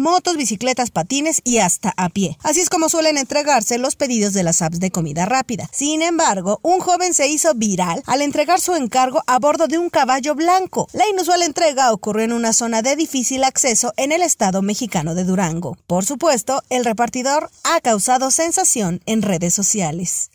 motos, bicicletas, patines y hasta a pie. Así es como suelen entregarse los pedidos de las apps de comida rápida. Sin embargo, un joven se hizo viral al entregar su encargo a bordo de un caballo blanco. La inusual entrega ocurrió en una zona de difícil acceso en el estado mexicano de Durango. Por supuesto, el repartidor ha causado sensación en redes sociales.